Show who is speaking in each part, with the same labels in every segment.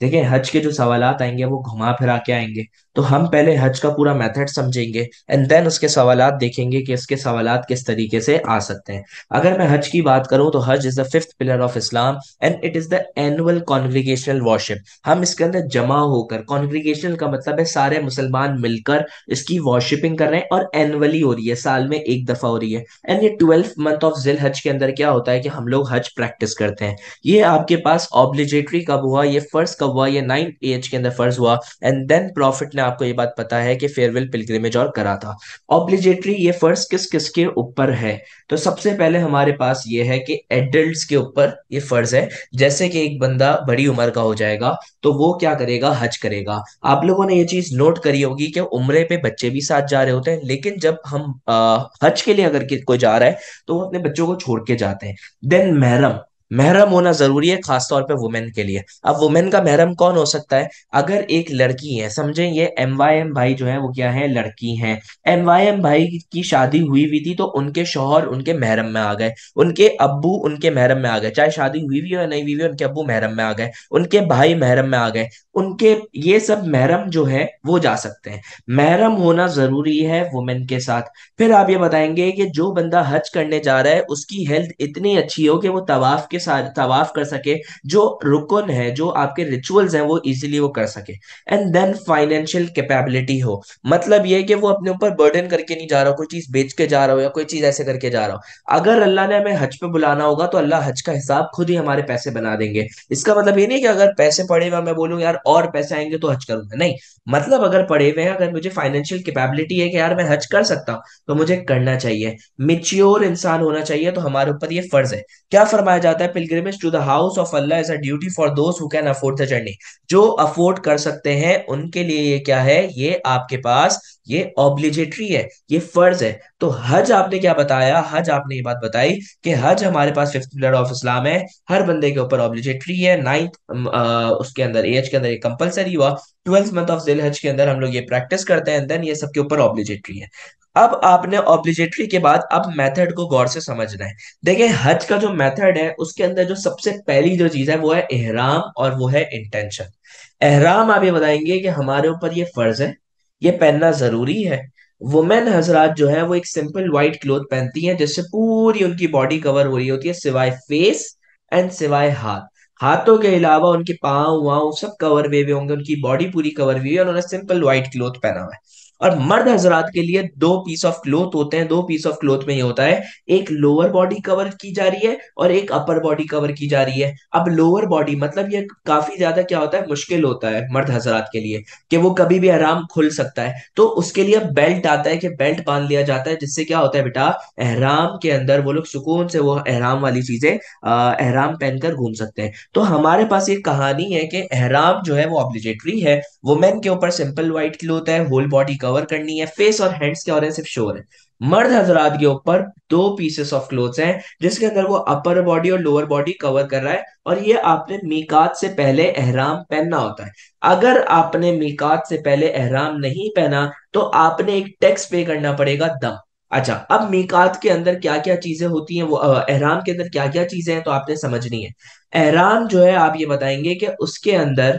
Speaker 1: देखिए हज के जो सवाल आएंगे वो घुमा फिरा के आएंगे तो हम पहले हज का पूरा मेथड समझेंगे एंड देन उसके सवाल देखेंगे कि इसके सवाल किस तरीके से आ सकते हैं अगर मैं हज की बात करूं तो Hajj is the fifth pillar of Islam and it is the annual congregational worship हम इसके अंदर जमा होकर कॉन्ग्रीगेशनल का मतलब है सारे मुसलमान मिलकर इसकी वॉशिपिंग कर रहे हैं और एनुअली हो रही है साल में एक दफा हो रही है एंड ये ट्वेल्थ मंथ ऑफ जिल हज के अंदर क्या होता है कि हम लोग हज प्रैक्टिस करते हैं ये आपके पास ऑब्लिजेटरी कब हुआ ये फर्स्ट कब हुआ ये नाइन एज के अंदर फर्ज हुआ एंड देन प्रॉफिट ने आपको ये बात पता है कि फेयरवेल पिलग्रिमेज और करा था ऑब्लिजेटरी ये फर्ज किस किस के ऊपर है तो सबसे पहले हमारे पास ये है कि एडल्ट के ऊपर ये फर्ज है जैसे कि एक बंदा बड़ी उम्र का हो जाएगा तो वो क्या करेगा हज करेगा आप लोगों ने ये चीज नोट करी होगी कि उम्र पे बच्चे भी साथ जा रहे होते हैं लेकिन जब हम आ, हज के लिए अगर कोई जा रहा है तो वो अपने बच्चों को छोड़ के जाते हैं देन महरम महरम होना जरूरी है खासतौर पे वुमेन के लिए अब वुमेन का महरम कौन हो सकता है अगर एक लड़की है समझे ये एम वाई एम भाई जो है वो क्या है लड़की है एम वाई एम भाई की शादी हुई हुई थी तो उनके शोहर उनके महरम में आ गए उनके अब्बू उनके महरम में आ गए चाहे शादी हुई हुई हो या नहीं हुई हुई उनके अब्बू महरम में आ गए उनके भाई महरम में आ गए उनके ये सब महरम जो है वो जा सकते हैं महरम होना जरूरी है वुमेन के साथ फिर आप ये बताएंगे कि जो बंदा हज करने जा रहा है उसकी हेल्थ इतनी अच्छी हो कि वो तवाफ के के साथ तवाफ कर सके जो रुकन है जो आपके रिचुअल्स हैं वो इजीली वो कर सके एंड देन फाइनेंशियल कैपेबिलिटी हो मतलब ये कि वो अपने ऊपर बर्डन करके नहीं जा रहा कोई चीज बेच के जा रहा हो या कोई चीज ऐसे करके जा रहा हो अगर अल्लाह ने हमें हज पे बुलाना होगा तो अल्लाह हज का हिसाब खुद ही हमारे पैसे बना देंगे इसका मतलब ये नहीं कि अगर पैसे पड़े हुए मैं बोलूँ यार और पैसे आएंगे तो हज करूंगा नहीं मतलब अगर पड़े हुए हैं अगर मुझे फाइनेंशियल कैपेबिलिटी है कि यार मैं हज कर सकता हूँ तो मुझे करना चाहिए मिच्योर इंसान होना चाहिए तो हमारे ऊपर ये फर्ज है क्या फरमाया जाता है pilgrimage to the house of Allah is a duty for those who can afford the journey जो अफोर्ड कर सकते हैं उनके लिए ये क्या है ये आपके पास ये ऑब्लिजेटरी है ये फर्ज है तो हज आपने क्या बताया हज आपने ये बात बताई कि हज हमारे पास फिफ्थ पिलर ऑफ इस्लाम है हर बंदे के ऊपर ऑब्लिजेटरी है नाइन्थ उसके अंदर एज के अंदर ये कंपलसरी हुआ ट्वेल्थ मंथ ऑफ जिल हज के अंदर हम लोग ये प्रैक्टिस करते हैं देन ये सबके ऊपर ऑब्लिजेटरी है अब आपने ऑब्लिजेटरी के बाद अब मेथड को गौर से समझना है देखिए हज का जो मेथड है उसके अंदर जो सबसे पहली जो चीज है वो है एहराम और वो है इंटेंशन एहराम आप ये बताएंगे कि हमारे ऊपर ये फर्ज है ये पहनना जरूरी है वुमेन हजरात जो है वो एक सिंपल व्हाइट क्लोथ पहनती हैं जिससे पूरी उनकी बॉडी कवर हो रही होती है सिवाय फेस एंड सिवाय हाथ हाथों के अलावा उनके पाँव वाँव सब कवर हुए हुए होंगे उनकी बॉडी पूरी कवर हुई है उन्होंने सिंपल व्हाइट क्लोथ पहना हुआ है और मर्द हजरात के लिए दो पीस ऑफ क्लोथ होते हैं दो पीस ऑफ क्लोथ में ये होता है एक लोअर बॉडी कवर की जा रही है और एक अपर बॉडी कवर की जा रही है अब लोअर बॉडी मतलब ये काफी ज्यादा क्या होता है मुश्किल होता है मर्द हजरात के लिए कि वो कभी भी आराम खुल सकता है तो उसके लिए बेल्ट आता है कि बेल्ट बांध लिया जाता है जिससे क्या होता है बेटा एहराम के अंदर वो लोग सुकून से वो एहराम वाली चीजें एहराम पहनकर घूम सकते हैं तो हमारे पास ये कहानी है कि एहराम जो है वो ऑब्लिजेटरी है वुमेन के ऊपर सिंपल व्हाइट क्लोथ है होल बॉडी कवर कवर करनी है फेस और हैंड्स क्या हो रहे हैं सिर्फ शोर है मर्द हजरात के ऊपर दो पीसेस ऑफ क्लोथ्स हैं जिसके अंदर वो अपर बॉडी और लोअर बॉडी कवर कर रहा है और ये आपने मीकात से पहले एहराम पहनना होता है अगर आपने मीकात से पहले एहराम नहीं पहना तो आपने एक टैक्स पे करना पड़ेगा दम अच्छा अब मीकात के अंदर क्या क्या चीजें होती हैं वो एहराम के अंदर क्या क्या चीजें हैं तो आपने समझनी है एहराम जो है आप ये बताएंगे कि उसके अंदर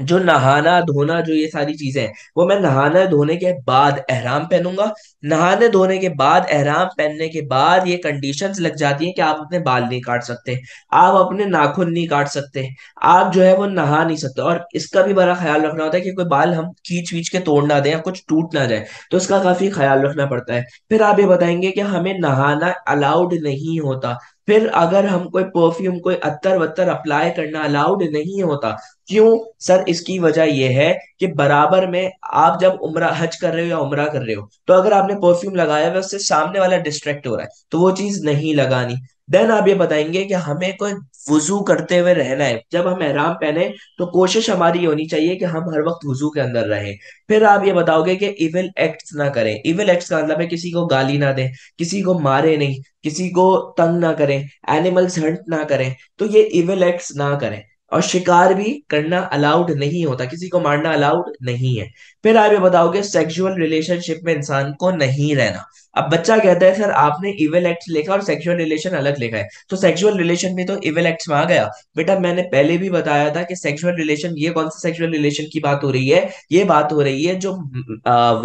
Speaker 1: जो नहाना धोना जो ये सारी चीजें हैं वो मैं नहाना धोने के बाद अहराम पहनूंगा नहाने धोने के बाद अहराम पहनने के बाद ये कंडीशंस लग जाती हैं कि आप अपने बाल नहीं काट सकते आप अपने नाखून नहीं काट सकते आप जो है वो नहा नहीं सकते और इसका भी बड़ा ख्याल रखना होता है कि कोई बाल हम खींच वींच के तोड़ ना दें या कुछ टूट ना जाए तो इसका काफी ख्याल रखना पड़ता है फिर आप ये बताएंगे कि हमें नहाना अलाउड नहीं होता फिर अगर हम कोई परफ्यूम कोई अत्तर वत्तर अप्लाई करना अलाउड नहीं होता क्यों सर इसकी वजह यह है कि बराबर में आप जब उम्र हज कर रहे हो या उम्र कर रहे हो तो अगर आपने परफ्यूम लगाया हुआ उससे सामने वाला डिस्ट्रैक्ट हो रहा है तो वो चीज नहीं लगानी देन आप ये बताएंगे कि हमें कोई वजू करते हुए रहना है जब हम एहराम पहने तो कोशिश हमारी होनी चाहिए कि हम हर वक्त वजू के अंदर रहें फिर आप ये बताओगे कि इविल एक्ट्स ना करें इविल एक्ट्स का मतलब है किसी को गाली ना दें किसी को मारे नहीं किसी को तंग ना करें एनिमल्स हंट ना करें तो ये इविल एक्ट्स ना करें और शिकार भी करना अलाउड नहीं होता किसी को मारना अलाउड नहीं है फिर आप ये बताओगे सेक्सुअल रिलेशनशिप में इंसान को नहीं रहना अब बच्चा कहता है सर आपने इवेल एक्ट लिखा और सेक्सुअल रिलेशन अलग लिखा है तो सेक्सुअल रिलेशन में तो इवेल एक्ट में आ गया बेटा मैंने पहले भी बताया था कि सेक्सुअल रिलेशन ये कौन सा सेक्सुअल रिलेशन की बात हो रही है ये बात हो रही है जो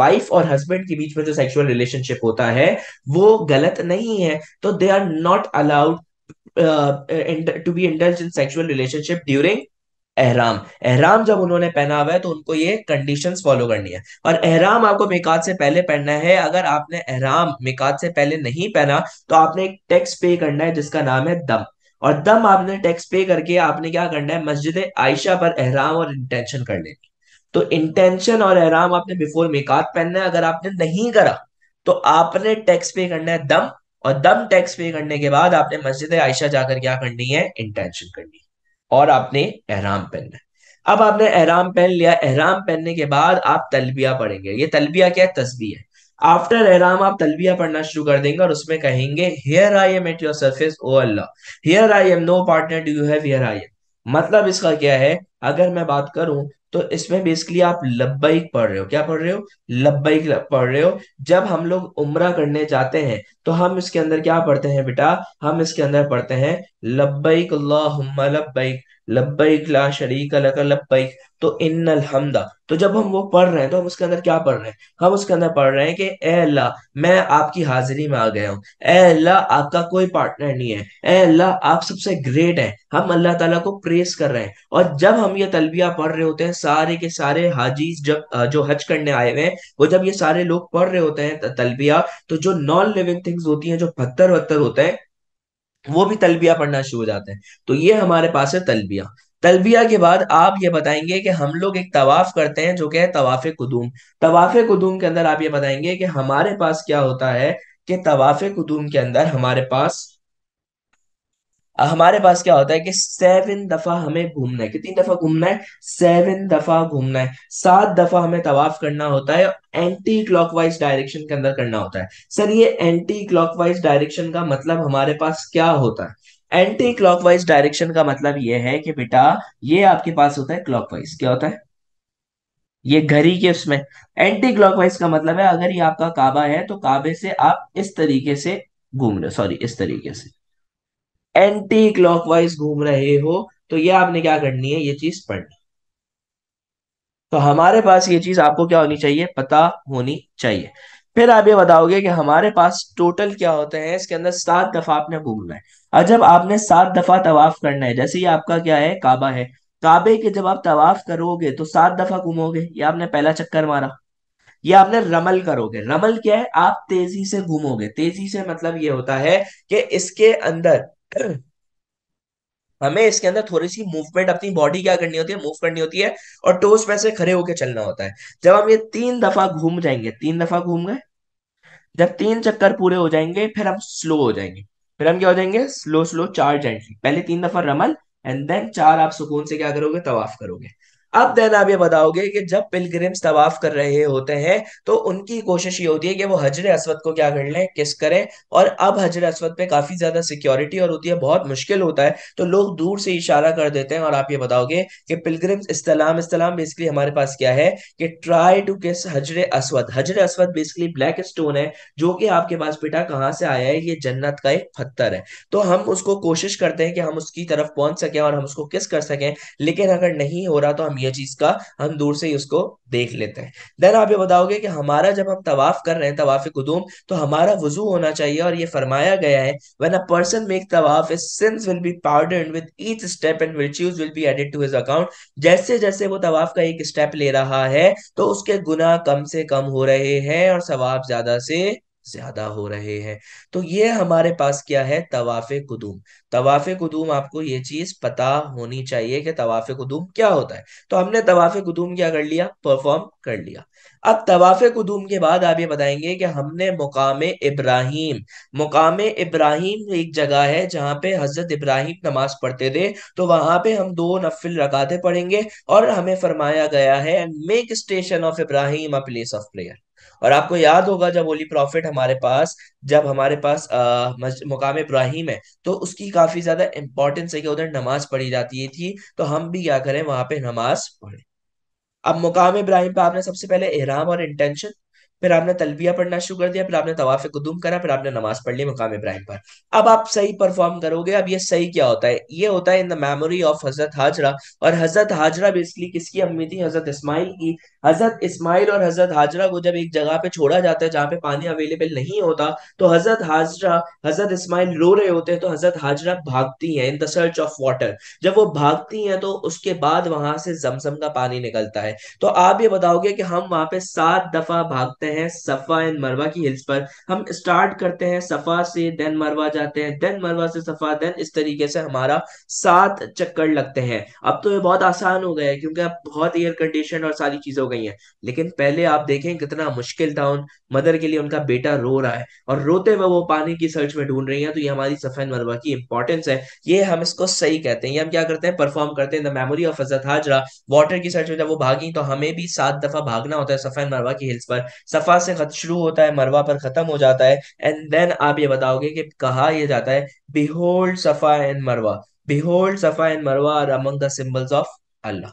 Speaker 1: वाइफ और हस्बैंड के बीच में जो सेक्सुअल रिलेशनशिप होता है वो गलत नहीं है तो they are not allowed to uh, be to in indulged relationship during ihram एहराम जब उन्होंने पहना हुआ है तो उनको ये कंडीशंस फॉलो करनी है और एहराम आपको मिकात से पहले पहनना है अगर आपने एहराम मिकात से पहले नहीं पहना तो आपने एक टैक्स पे करना है जिसका नाम है दम और दम आपने टैक्स पे करके आपने क्या करना है मस्जिद आयशा पर एहराम और इंटेंशन कर लेनी तो इंटेंशन और एहराम आपने बिफोर मिकात पहनना है अगर आपने नहीं करा तो आपने टैक्स पे करना है दम और दम टैक्स पे करने के बाद आपने मस्जिद आयशा जाकर क्या करनी है इंटेंशन करनी है और आपने एहराम पहनना है अब आपने एहराम पहन लिया एहराम पहनने के बाद आप तलबिया पढ़ेंगे ये तलबिया क्या है तस्बी है आफ्टर एहराम आप तलबिया पढ़ना शुरू कर देंगे और उसमें कहेंगे here I am at your service O Allah here I am no partner do you have here I am मतलब इसका क्या है अगर मैं बात करूं तो इसमें बेसिकली आप लब्बाइक पढ़ रहे हो क्या पढ़ रहे हो लब्बाइक पढ़ रहे हो जब हम लोग उम्र करने जाते हैं तो हम इसके अंदर क्या पढ़ते हैं बेटा हम इसके अंदर पढ़ते हैं लब्बाइक लब्बाइक लब्बाइक ला शरीक लक लब्बैक तो इन हमदा तो जब हम वो पढ़ रहे हैं तो हम उसके अंदर क्या पढ़ रहे हैं हम उसके अंदर पढ़ रहे हैं कि ए अल्लाह मैं आपकी हाजिरी में आ गया हूँ ए अल्लाह आपका कोई पार्टनर नहीं है ए अल्लाह आप सबसे ग्रेट हैं हम अल्लाह ताला को प्रेस कर रहे हैं और जब हम ये तलबिया पढ़ रहे होते हैं सारे के सारे हाजीज जब जो हज करने आए हुए हैं वो जब ये सारे लोग पढ़ रहे होते हैं तलबिया तो जो नॉन लिविंग थिंग्स होती है जो पत्थर वत्थर होते हैं वो भी तलबिया पढ़ना शुरू हो जाते हैं तो ये हमारे पास है तलबिया तलबिया के बाद आप ये बताएंगे कि हम लोग एक तवाफ करते हैं जो कि है तवाफ़ कदूम तवाफ़ कदूम के अंदर आप ये बताएंगे कि हमारे पास क्या होता है कि तवाफ़ कदूम के अंदर हमारे पास हमारे पास क्या होता है कि सेवन दफा हमें घूमना है कितनी दफा घूमना है सेवन दफा घूमना है सात दफा हमें तवाफ करना होता है एंटी क्लॉकवाइज डायरेक्शन के अंदर करना होता है सर ये एंटी क्लॉकवाइज डायरेक्शन का मतलब हमारे पास क्या होता है एंटी क्लॉकवाइज डायरेक्शन का मतलब यह है कि बेटा ये आपके पास होता है क्लॉकवाइज क्या होता है ये घड़ी के उसमें एंटी क्लॉकवाइज का मतलब है अगर ये आपका काबा है तो काबे से आप इस तरीके से घूम रहे सॉरी इस तरीके से एंटी क्लॉकवाइज घूम रहे हो तो ये आपने क्या करनी है ये चीज पढ़नी तो हमारे पास ये चीज आपको क्या होनी चाहिए पता होनी चाहिए फिर आप ये बताओगे कि हमारे पास टोटल क्या होते हैं इसके अंदर सात दफा आपने घूमना है और जब आपने सात दफा तवाफ करना है जैसे ही आपका क्या है काबा है काबे के जब आप तवाफ करोगे तो सात दफा घूमोगे ये आपने पहला चक्कर मारा ये आपने रमल करोगे रमल क्या है आप तेजी से घूमोगे तेजी से मतलब ये होता है कि इसके अंदर हमें इसके अंदर थोड़ी सी मूवमेंट अपनी बॉडी क्या करनी होती है मूव करनी होती है और टोस में से खड़े होकर चलना होता है जब हम ये तीन दफा घूम जाएंगे तीन दफा घूम गए जब तीन चक्कर पूरे हो जाएंगे फिर हम स्लो हो जाएंगे फिर हम क्या हो जाएंगे स्लो स्लो चार जेंटली पहले तीन दफा रमल एंड देन चार आप सुकून से क्या करोगे तवाफ करोगे अब देन आप ये बताओगे कि जब पिलग्रिम्स तवाफ कर रहे होते हैं तो उनकी कोशिश ये होती है कि वो हजर असवद को क्या कर लें किस करें और अब हजर असवद पे काफ़ी ज़्यादा सिक्योरिटी और होती है बहुत मुश्किल होता है तो लोग दूर से इशारा कर देते हैं और आप ये बताओगे कि पिलग्रिम्स इस्लाम इस्लाम बेसिकली हमारे पास क्या है कि ट्राई टू किस हजर असवद हजर असवद बेसिकली ब्लैक स्टोन है जो कि आपके पास बेटा कहाँ से आया है ये जन्नत का एक पत्थर है तो हम उसको कोशिश करते हैं कि हम उसकी तरफ पहुंच सकें और हम उसको किस कर सकें लेकिन अगर नहीं हो रहा तो हम ये चीज का हम दूर से ही उसको देख लेते हैं देन आप ये बताओगे कि हमारा जब हम तवाफ कर रहे हैं तवाफ कुदूम तो हमारा वजू होना चाहिए और ये फरमाया गया है when a person make tawaf sins will be pardon with each step and virtues will be added to his account जैसे जैसे वो तवाफ का एक स्टेप ले रहा है तो उसके गुना कम से कम हो रहे हैं और सवाब ज्यादा से ज्यादा हो रहे हैं तो ये हमारे पास क्या है तवाफ़ कुदूम तवाफ़ कुदूम आपको ये चीज पता होनी चाहिए कि तवाफ़ कुदूम क्या होता है तो हमने तवाफ़ कुदूम क्या कर लिया परफॉर्म कर लिया अब तवाफ़ कुदूम के बाद आप ये बताएंगे कि हमने मुकाम इब्राहिम मुकाम इब्राहिम एक जगह है जहाँ पे हजरत इब्राहिम नमाज पढ़ते थे तो वहां पे हम दो नफिल रकाते पढ़ेंगे और हमें फरमाया गया है make station of Ibrahim a place of prayer और आपको याद होगा जब ओली प्रॉफिट हमारे पास जब हमारे पास मुकाम इब्राहिम है तो उसकी काफी ज्यादा इंपॉर्टेंस है कि उधर नमाज पढ़ी जाती थी तो हम भी क्या करें वहां पे नमाज पढ़े अब मुकाम इब्राहिम पे आपने सबसे पहले एहराम और इंटेंशन फिर आपने तलबिया पढ़ना शुरू कर दिया फिर आपने तवाफ कदूम करा फिर आपने नमाज पढ़ ली मकाम इब्राहिम पर अब आप सही परफॉर्म करोगे अब ये सही क्या होता है ये होता है इन द मेमोरी ऑफ हजरत हाजरा और हजरत हाजरा बेसिकली किसकी अम्मी थी हजरत इस्माइल की हजरत इस्माइल और हजरत हाजरा को जब एक जगह पे छोड़ा जाता है जहाँ पे पानी अवेलेबल नहीं होता तो हजरत हाजरा हजरत इस्माइल रो रहे होते हैं तो हजरत हाजरा भागती है in the search of water जब वो भागती है तो उसके बाद वहां से जमसम का पानी निकलता है तो आप ये बताओगे कि हम वहां पे सात दफा भागते करते हैं सफ़ा एंड मरवा की हिल्स पर हम स्टार्ट करते हैं सफ़ा से देन मरवा जाते हैं देन मरवा से सफ़ा देन इस तरीके से हमारा सात चक्कर लगते हैं अब तो ये बहुत आसान हो गया है क्योंकि अब बहुत एयर कंडीशन और सारी चीज़ें हो गई हैं लेकिन पहले आप देखें कितना मुश्किल था उन मदर के लिए उनका बेटा रो रहा है और रोते हुए वो पानी की सर्च में ढूंढ रही है तो ये हमारी सफेद मरवा की इंपॉर्टेंस है ये हम इसको सही कहते हैं ये हम क्या करते हैं परफॉर्म करते हैं द मेमोरी ऑफ अजत हाजरा वाटर की सर्च में जब वो भागी तो हमें भी सात दफा भागना होता है सफेद मरवा की हिल्स पर सफा से खत शुरू होता है मरवा पर खत्म हो जाता है एंड देन आप ये बताओगे कि कहा यह जाता है बिहोल्ड सफा एंड मरवा behold Safa and Marwa are among the symbols of Allah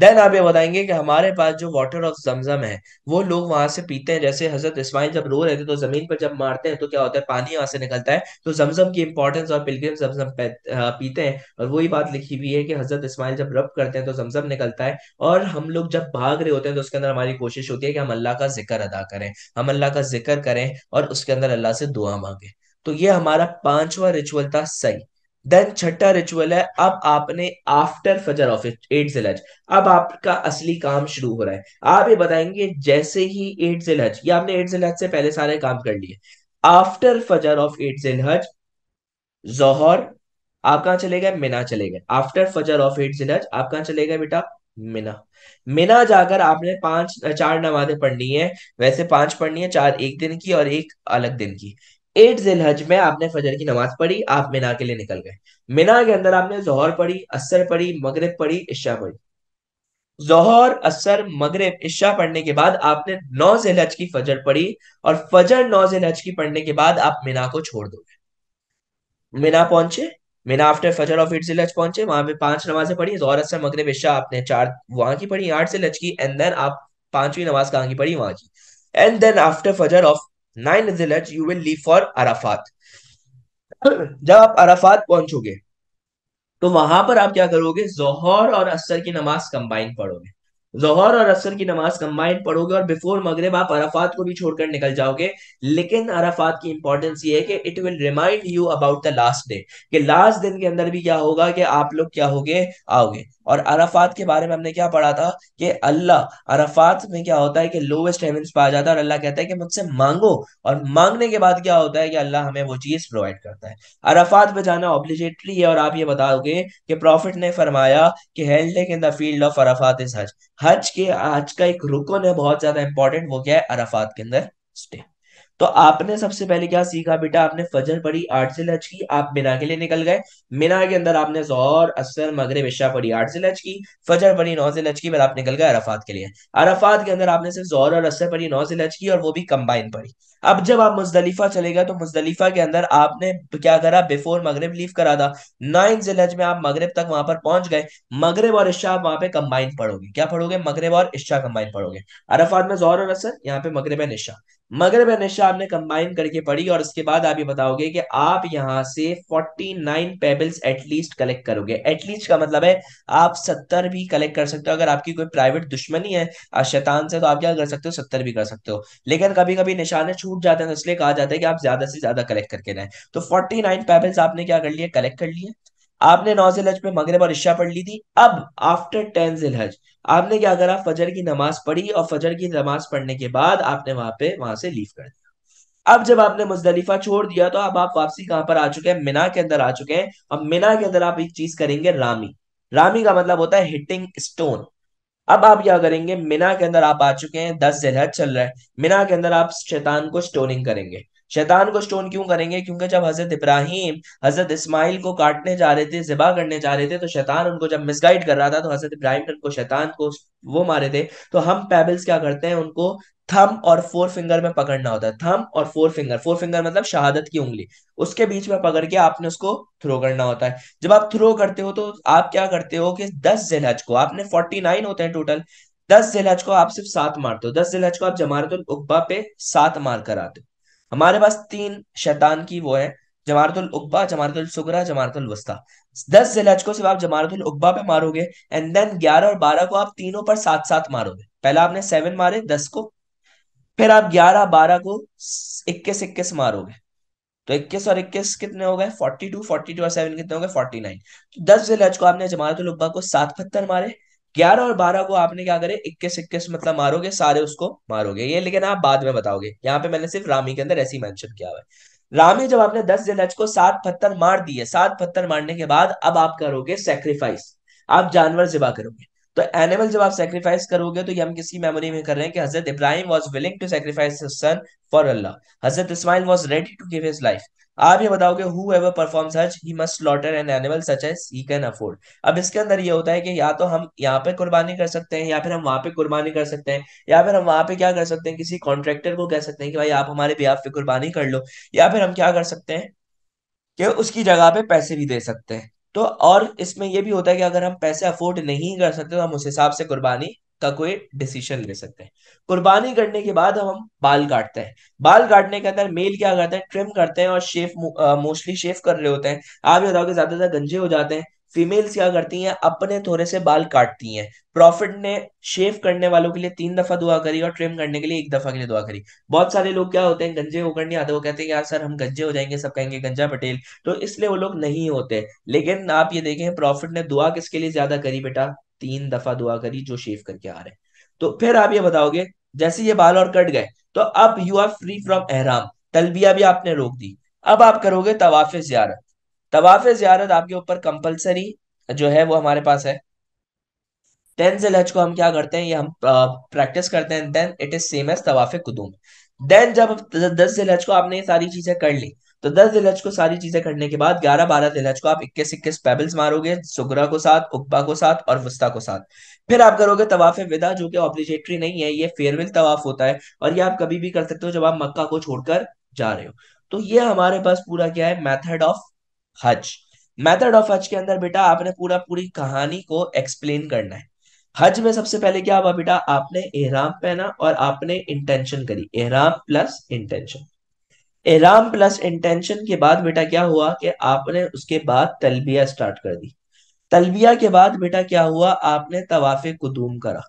Speaker 1: then आप ये बताएंगे कि हमारे पास जो वाटर ऑफ जमजम है वो लोग वहां से पीते हैं जैसे हजरत इस्माइल जब रो रहे थे तो जमीन पर जब मारते हैं तो क्या होता है पानी वहां से निकलता है तो जमजम की इंपॉर्टेंस और पिलग्रिम जमजम पीते हैं और वही बात लिखी हुई है कि हजरत इस्माइल जब रब करते हैं तो जमजम निकलता है और हम लोग जब भाग रहे होते हैं तो उसके अंदर हमारी कोशिश होती है कि हम अल्लाह का जिक्र अदा करें हम अल्लाह का जिक्र करें और उसके अंदर अल्लाह से दुआ मांगे तो ये हमारा पांचवा रिचुअल था सही देन छठा रिचुअल है अब आपने आफ्टर फजर ऑफिस एट जिलहज अब आपका असली काम शुरू हो रहा है आप ये बताएंगे जैसे ही एट जिलहज या आपने एट जिलहज से पहले सारे काम कर लिए आफ्टर फजर ऑफ एट जिलहज जोहर आप कहा चले गए मिना चले गए आफ्टर फजर ऑफ एट जिलहज आप कहा चले गए बेटा मिना मिना जाकर आपने पांच चार नमाजें पढ़नी है वैसे पांच पढ़नी है चार एक दिन की और एक अलग दिन की एट हज में आपने फजर की नमाज पढ़ी आप मीना के लिए निकल गए मीना के अंदर आपने जहर पढ़ी असर पढ़ी मगरब पढ़ी इशा पढ़ी जहर असर मगरब इशा पढ़ने के बाद आपने नौ हज की फजर पढ़ी और फजर नौ हज की पढ़ने के बाद आप मीना को छोड़ दोगे मीना पहुंचे Mina after Fajr of eight Hajj पहुंचे वहां पे पांच नमाजें पढ़ी जोहर असर मगरब इशा आपने चार वहां की पढ़ी आठ हज की एंड देन आप पांचवी नमाज कहाँ की पढ़ी वहां की and then after Fajr of nine Zilhaj you will leave for Arafat जब आप अराफात पहुंचोगे तो वहां पर आप क्या करोगे जोहर और असर की नमाज कंबाइन पढ़ोगे जोहर और असर की नमाज कंबाइन पढ़ोगे और बिफोर मगरब आप अराफात को भी छोड़कर निकल जाओगे लेकिन अराफात की इंपॉर्टेंस ये है कि it will remind you about the last day कि लास्ट दिन के अंदर भी क्या होगा कि आप लोग क्या होगे आओगे और अराफात के बारे में हमने क्या पढ़ा था कि अल्लाह अराफात में क्या होता है कि लोवेस्ट हेवंस पा जाता है और अल्लाह कहता है कि मुझसे मांगो और मांगने के बाद क्या होता है कि अल्लाह हमें वो चीज़ प्रोवाइड करता है अराफात पे जाना ऑब्लिजेटरी है और आप ये बताओगे कि प्रॉफिट ने फरमाया कि holding in the field of Arafat is Hajj हज के हज का एक रुकन है बहुत ज़्यादा इंपॉर्टेंट वो क्या है अराफात के अंदर स्टे तो आपने सबसे पहले क्या सीखा बेटा आपने फजर पढ़ी आठ से लज की आप मीना के लिए निकल गए मीना के अंदर आपने जोर असर मगरब इशा पढ़ी आठ से लज की फजर पढ़ी नौ से लज की फिर आप निकल गए अरफात के लिए अरफात के अंदर आपने सिर्फ जोहर और असर पढ़ी नौ से लज की और वो भी कंबाइन पढ़ी अब जब आप मुजदलिफा चले गए तो मुजदलिफा के अंदर आपने क्या करा बिफोर मगरब लीव करा था नाइन से लज में आप मगरब तक वहां पर पहुंच गए मगरब और इशा आप वहां पे कंबाइन पढ़ोगे क्या पढ़ोगे मगरब और इशा कंबाइन पढ़ोगे अरफात में जोर और असर यहाँ पे मगरब निशा मगर व निशा आपने कंबाइन करके पढ़ी और उसके बाद आप ये बताओगे कि आप यहाँ से 49 पेबल्स एटलीस्ट कलेक्ट करोगे एटलीस्ट का मतलब है आप 70 भी कलेक्ट कर सकते हो अगर आपकी कोई प्राइवेट दुश्मनी है शैतान से तो आप क्या कर सकते हो 70 भी कर सकते हो लेकिन कभी कभी निशाने छूट जाते हैं तो इसलिए कहा जाता है कि आप ज्यादा से ज्यादा कलेक्ट करके रहें तो फोर्टी पेबल्स आपने क्या कर लिए कलेक्ट कर लिए आपने नौजिल हज पे मगरब और इशा पढ़ ली थी अब आफ्टर टेन हज आपने क्या करा फजर की नमाज पढ़ी और फजर की नमाज पढ़ने के बाद आपने वहां पे वहां से लीव कर दिया अब जब आपने मुजदलिफा छोड़ दिया तो अब आप वापसी कहां पर आ चुके हैं मीना के अंदर आ चुके हैं और मीना के अंदर आप एक चीज करेंगे रामी रामी का मतलब होता है हिटिंग स्टोन अब आप क्या करेंगे मीना के अंदर आप आ चुके हैं दस जिलहज चल रहा है मीना के अंदर आप शैतान को स्टोनिंग करेंगे शैतान को स्टोन क्यों करेंगे क्योंकि जब हजरत इब्राहिम हजरत इस्माइल को काटने जा रहे थे जिबा करने जा रहे थे तो शैतान उनको जब मिसगाइड कर रहा था तो हजरत इब्राहिम ने उनको शैतान को वो मारे थे तो हम पैबल्स क्या करते हैं उनको थम और फोर फिंगर में पकड़ना होता है थम और फोर फिंगर फोर फिंगर मतलब शहादत की उंगली उसके बीच में पकड़ के आपने उसको थ्रो करना होता है जब आप थ्रो करते हो तो आप क्या करते हो कि दस जिलहज को आपने फोर्टी नाइन होते हैं टोटल दस जिलहज को आप सिर्फ सात मारते हो दस जिलहज को आप जमारत तो उकबा पे सात मार कर आते हो हमारे पास तीन शैतान की वो है जमारतुल उकबा जमारतुल सुगरा जमारतुल वस्ता दस को सिर्फ आप जमारतुल उकबा पे मारोगे एंड देन ग्यारह और बारह को आप तीनों पर साथ साथ मारोगे पहला आपने सेवन मारे दस को फिर आप ग्यारह बारह को इक्कीस इक्कीस मारोगे तो इक्कीस और इक्कीस कितने हो गए फोर्टी टू फोर्टी टू और सेवन कितने हो गए फोर्टी तो नाइन दस जिलहच को आपने जमारतुल उकबा को सात पत्थर मारे ग्यारह और बारह को आपने क्या करे इक्कीस इक्कीस मतलब मारोगे सारे उसको मारोगे ये लेकिन आप बाद में बताओगे यहाँ पे मैंने सिर्फ रामी के अंदर ऐसी मैंशन किया हुआ है रामी जब आपने दस जलज को सात पत्थर मार दिए सात पत्थर मारने के बाद अब आप करोगे सेक्रीफाइस आप जानवर जिबा करोगे तो एनिमल जब आप सेक्रीफाइस करोगे तो ये हम किसी मेमोरी में कर रहे हैं कि हजरत Ibrahim was willing to sacrifice son for Allah हजरत Ismail was ready to give his life आप ये बताओगे whoever perform such he must slaughter an animal such as he can afford अब इसके अंदर ये होता है कि या तो हम यहाँ पे कुर्बानी कर सकते हैं या फिर हम वहां पे कुर्बानी कर सकते हैं या फिर हम वहाँ पे क्या कर सकते हैं किसी कॉन्ट्रेक्टर को कह सकते हैं कि भाई आप हमारे ब्याह पे कुर्बानी कर लो या फिर हम क्या कर सकते हैं कि उसकी जगह पे पैसे भी दे सकते हैं तो और इसमें यह भी होता है कि अगर हम पैसे अफोर्ड नहीं कर सकते तो हम उस हिसाब से कुर्बानी का कोई डिसीजन ले सकते हैं कुर्बानी करने के बाद हम बाल काटते हैं बाल काटने के अंदर मेल क्या करते हैं ट्रिम करते हैं और शेफ मोस्टली शेफ कर रहे होते हैं आप बताओ कि ज्यादातर गंजे हो जाते हैं फीमेल्स क्या करती हैं अपने थोड़े से बाल काटती हैं प्रॉफिट ने शेव करने वालों के लिए तीन दफा दुआ करी और ट्रिम करने के लिए एक दफा के लिए दुआ करी बहुत सारे लोग क्या होते हैं गंजे होकर नहीं आते वो कहते हैं यार सर हम गंजे हो जाएंगे सब कहेंगे गंजा पटेल तो इसलिए वो लोग नहीं होते लेकिन आप ये देखें प्रॉफिट ने दुआ किसके लिए ज्यादा करी बेटा तीन दफा दुआ करी जो शेव करके आ रहे हैं तो फिर आप ये बताओगे जैसे ये बाल और कट गए तो अब you are free from ihram तलबिया भी आपने रोक दी अब आप करोगे तवाफ जियारत तवाफ जियारत आपके ऊपर कंपलसरी जो है वो हमारे पास है तेंजिल हज को हम क्या करते हैं ये हम प्रैक्टिस करते हैं then it is same as tawaf qudum then जब दस जिल हज को आपने ये सारी चीजें कर ली तो दस दिलच को सारी चीजें करने के बाद ग्यारह बारह दिलच को आप इक्कीस इक्कीस पैबल्स मारोगे सुगरा को साथ उकबा को साथ और वस्ता को साथ फिर आप करोगे तवाफ विदा जो कि ऑब्लिजेटरी नहीं है ये फेयरवेल तवाफ होता है और ये आप कभी भी कर सकते हो जब आप मक्का को छोड़कर जा रहे हो तो ये हमारे पास पूरा क्या है method of Hajj method of Hajj के अंदर बेटा आपने पूरा पूरी कहानी को एक्सप्लेन करना है हज में सबसे पहले क्या हुआ बेटा आपने एहराम पहना और आपने इंटेंशन करी ihram plus intention ihram plus intention के बाद बेटा क्या हुआ कि आपने उसके बाद तलबिया स्टार्ट कर दी तलबिया के बाद बेटा क्या हुआ आपने तवाफ कदूम करा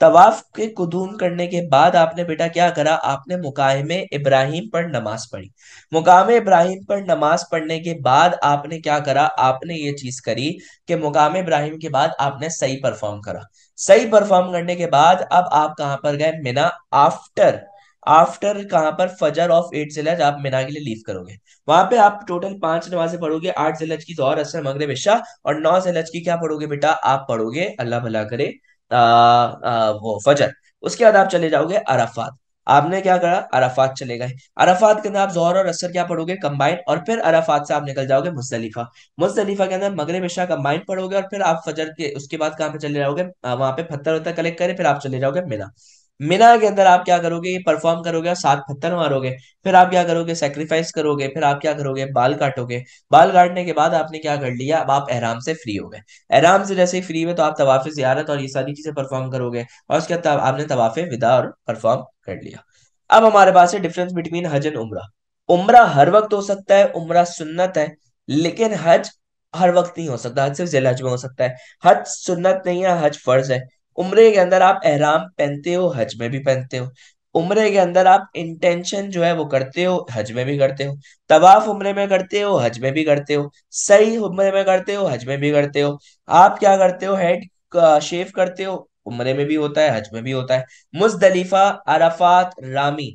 Speaker 1: तवाफ के कदूम करने के बाद आपने बेटा क्या करा आपने मुकाम इब्राहिम पर नमाज पढ़ी मुकाम इब्राहिम पर नमाज पढ़ने के बाद आपने क्या करा आपने ये चीज करी कि मुकाम इब्राहिम के बाद आपने सही परफॉर्म करा सही परफॉर्म करने के बाद अब आप कहाँ पर गए मिना आफ्टर आफ्टर कहां पर फजर ऑफ एट जिलज आप मीना के लिए लीव करोगे वहां पे आप टोटल पांच नमाजें पढ़ोगे आठ जिलज की जोर असर मगरब इशा और नौ जिलज की क्या पढ़ोगे बेटा आप पढ़ोगे अल्लाह भला करे आ, आ, वो फजर उसके बाद आप चले जाओगे अराफात आपने क्या करा अराफात चले गए अराफात के अंदर आप जोर और असर क्या पढ़ोगे कंबाइन और फिर अराफात से आप निकल जाओगे मुस्तलिफा मुस्तलिफा के अंदर मगरब इशा कंबाइन पढ़ोगे और फिर आप फजर के उसके बाद कहाँ पे चले जाओगे वहां पे पत्थर वत्थर कलेक्ट करें फिर आप चले जाओगे मीना मिना के अंदर आप क्या करोगे परफॉर्म करोगे और सात पत्थर मारोगे फिर आप क्या करोगे सेक्रीफाइस करोगे फिर आप क्या करोगे बाल काटोगे बाल काटने के बाद आपने क्या कर लिया अब आप आराम से फ्री हो गए आराम से जैसे फ्री हुए तो आप तवाफे जियारत और ये सारी चीज़ें परफॉर्म करोगे और उसके बाद आपने तवाफे विदा और परफॉर्म कर लिया अब हमारे पास है डिफरेंस बिटवीन हज एंड उम्र उम्र हर वक्त हो सकता है उम्र सुन्नत है लेकिन हज हर वक्त नहीं हो सकता हज सिर्फ जिला हज में हो सकता है हज सुन्नत नहीं है हज फर्ज है उम्र के अंदर आप एहराम पहनते हो हज में भी पहनते हो उम्र के अंदर आप इंटेंशन जो है वो करते हो हज में भी करते हो तवाफ उम्र में करते हो हज में भी करते हो सही उम्र में करते हो हज में भी करते हो आप क्या करते हो हेड शेव करते हो उम्र में भी होता है हज में भी होता है मुजदलिफा अराफात रामी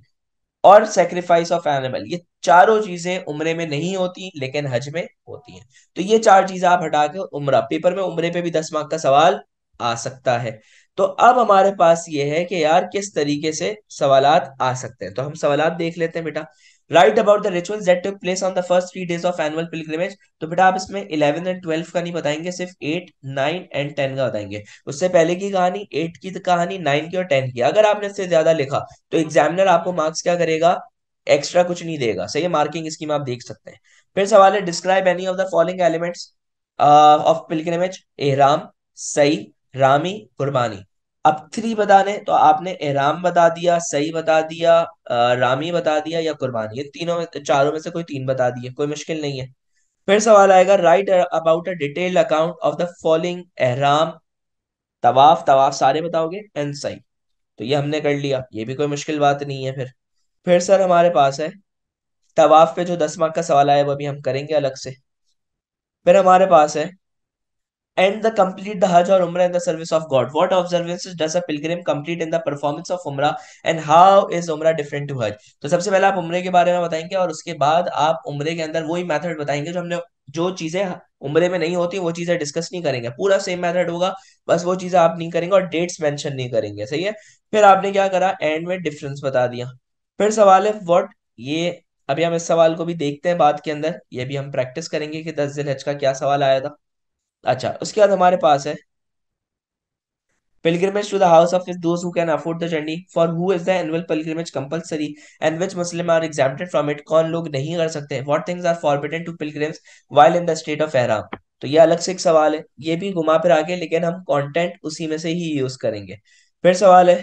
Speaker 1: और सेक्रीफाइस ऑफ एनिमल ये चारों चीजें उम्र में नहीं होती लेकिन हज में होती हैं तो ये चार चीजें आप हटा के उम्र पेपर में उम्र पे भी दस मार्क का सवाल आ सकता है तो अब हमारे पास ये है कि यार किस तरीके से सवाल आ सकते हैं तो हम सवाल देख लेते हैं बेटा write about the ritual place on the first three days of annual pilgrimage तो बेटा आप इसमें इलेवन एंड ट्वेल्व का नहीं बताएंगे सिर्फ एट नाइन एंड टेन का बताएंगे उससे पहले की कहानी एट की तो कहानी नाइन की और टेन की अगर आपने इससे ज्यादा लिखा तो एग्जामिनर आपको मार्क्स क्या करेगा एक्स्ट्रा कुछ नहीं देगा सही है मार्किंग स्कीम आप देख सकते हैं फिर सवाल है describe any of the following elements of pilgrimage ihram सही रामी कुर्बानी अब थ्री बताने तो आपने एराम बता दिया सही बता दिया रामी बता दिया या कुर्बानी ये तीनों में चारों में से कोई तीन बता दिए कोई मुश्किल नहीं है फिर सवाल आएगा write about a detailed account of the following ihram tawaf tawaf सारे बताओगे एंड सही तो ये हमने कर लिया ये भी कोई मुश्किल बात नहीं है फिर फिर सर हमारे पास है तवाफ पे जो दस मार्क का सवाल आया वो भी हम करेंगे अलग से फिर हमारे पास है and the complete the Hajj or Umrah in the service of God. What observances does a pilgrim complete in the performance of Umrah and how is Umrah different to Hajj? तो सबसे पहले आप उम्रे के बारे में बताएंगे और उसके बाद आप उम्रे के अंदर वही मेथड बताएंगे जो हमने जो चीजें उम्र में नहीं होती वो चीजें डिस्कस नहीं करेंगे पूरा सेम मेथड होगा बस वो चीजें आप नहीं करेंगे और डेट्स मेंशन नहीं करेंगे सही है फिर आपने क्या करा एंड में डिफरेंस बता दिया फिर सवाल है व्हाट ये अभी हम इस सवाल को भी देखते हैं बाद के अंदर ये भी हम प्रैक्टिस करेंगे कि दस दिन हज का क्या सवाल आया था अच्छा उसके बाद हमारे पास है pilgrimage to the house of those can afford the journey for who is the annual pilgrimage compulsory and which Muslim are exempted from it कौन लोग नहीं कर सकते what things are forbidden to pilgrims while in the state of ihram तो ये अलग से एक सवाल है ये भी घुमा फिर आगे लेकिन हम कंटेंट उसी में से ही यूज करेंगे फिर सवाल है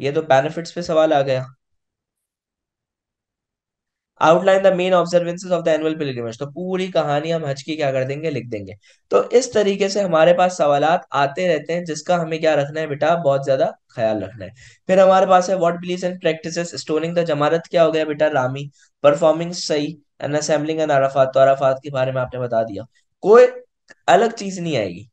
Speaker 1: ये तो बेनिफिट्स पे सवाल आ गया outline the main observances of the annual pilgrimage तो पूरी कहानी हम हज की क्या कर देंगे लिख देंगे तो इस तरीके से हमारे पास सवाल आते रहते हैं जिसका हमें क्या रखना है बेटा बहुत ज्यादा ख्याल रखना है फिर हमारे पास है what believe and practice stoning the Jamarat क्या हो गया बेटा रामी performing sa'i and assembling and Arafat तो अराफात के बारे में आपने बता दिया कोई अलग चीज नहीं आएगी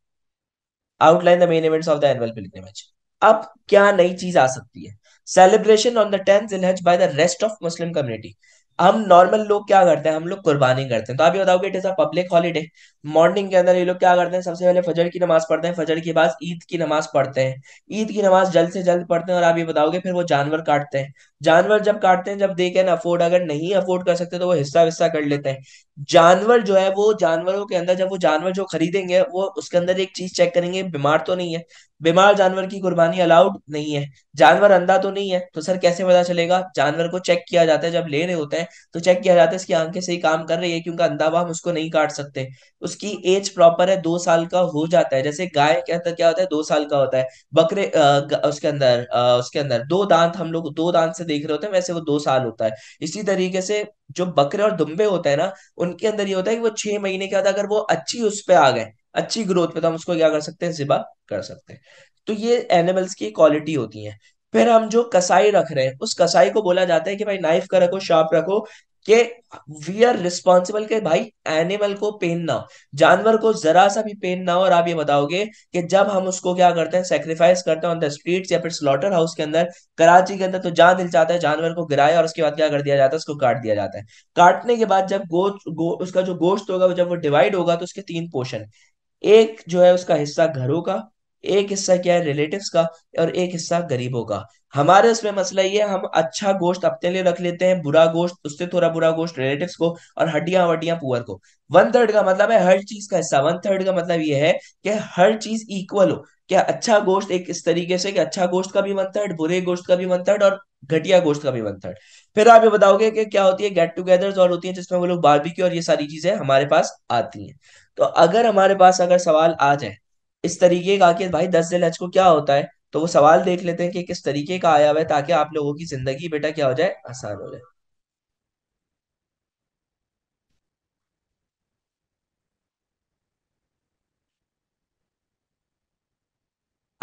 Speaker 1: outline the main events of the annual pilgrimage अब क्या नई चीज आ सकती है celebration on the tenth Zilhaj by the rest of Muslim community हम नॉर्मल लोग क्या करते हैं हम लोग कुर्बानी करते हैं तो आप ये बताओगे it is a public holiday morning के अंदर ये लोग क्या करते हैं सबसे पहले फजर की नमाज पढ़ते हैं फजर के बाद ईद की नमाज पढ़ते हैं ईद की नमाज जल्द से जल्द पढ़ते हैं और आप ये बताओगे फिर वो जानवर काटते हैं जानवर जब काटते हैं जब दे कैन अफोर्ड अगर नहीं अफोर्ड कर सकते तो वो हिस्सा विस्सा कर लेते हैं जानवर जो है वो जानवरों के अंदर जब वो जानवर जो खरीदेंगे वो उसके अंदर एक चीज चेक करेंगे बीमार तो नहीं है बीमार जानवर की कुर्बानी अलाउड नहीं है जानवर अंधा तो नहीं है तो सर कैसे पता चलेगा जानवर को चेक किया जाता है जब ले रहे होते हैं तो चेक किया जाता है इसकी आंखें सही काम कर रही है क्योंकि अंधा हम उसको नहीं काट सकते उसकी एज प्रॉपर है दो साल का हो जाता है जैसे गाय के अंदर क्या होता है दो साल का होता है बकरे उसके अंदर उसके अंदर दो दांत हम लोग दो दांत से देख रहे होते हैं वैसे वो दो साल होता है इसी तरीके से जो बकरे और दुम्बे होते हैं ना उनके अंदर ये होता है कि वो छह महीने के बाद अगर वो अच्छी उस पर आ गए अच्छी ग्रोथ पे तो हम उसको क्या कर सकते हैं जिबा कर सकते हैं तो ये एनिमल्स की क्वालिटी होती है फिर हम जो कसाई रख रहे हैं उस कसाई को बोला जाता है कि भाई नाइफ का रखो शार्प रखो कि वी आर रिस्पॉन्सिबल के भाई एनिमल को पेन ना हो जानवर को जरा सा भी पेन ना हो और आप ये बताओगे कि जब हम उसको क्या करते हैं सेक्रीफाइस करते हैं ऑन द स्ट्रीट या फिर स्लॉटर हाउस के अंदर कराची के अंदर तो जहां दिल चाहता है जानवर को गिराया और उसके बाद क्या कर दिया जाता है उसको काट दिया जाता है काटने के बाद जब गो, गो उसका जो गोश्त होगा जब वो डिवाइड होगा तो उसके तीन पोर्शन एक जो है उसका हिस्सा घरों का एक हिस्सा क्या है रिलेटिव्स का और एक हिस्सा गरीबों का हमारे उसमें मसला ये है हम अच्छा गोश्त अपने लिए रख लेते हैं बुरा गोश्त उससे थोड़ा बुरा गोश्त रिलेटिव्स को और हड्डियां वड्डियां पुअर को वन थर्ड का मतलब है हर चीज का हिस्सा वन थर्ड का मतलब ये है कि हर चीज इक्वल हो क्या अच्छा गोश्त एक इस तरीके से कि अच्छा गोश्त का भी वन थर्ड बुरे गोश्त का भी वन थर्ड और घटिया गोश्त का भी वन थर्ड फिर आप ये बताओगे कि क्या होती है गेट टुगेदर्स और होती है जिसमें वो लोग की और ये सारी चीजें हमारे पास आती हैं तो अगर हमारे पास अगर सवाल आ जाए इस तरीके का कि भाई दस जिल को क्या होता है तो वो सवाल देख लेते हैं कि किस तरीके का आया हुआ है ताकि आप लोगों की जिंदगी बेटा क्या हो जाए आसान हो जाए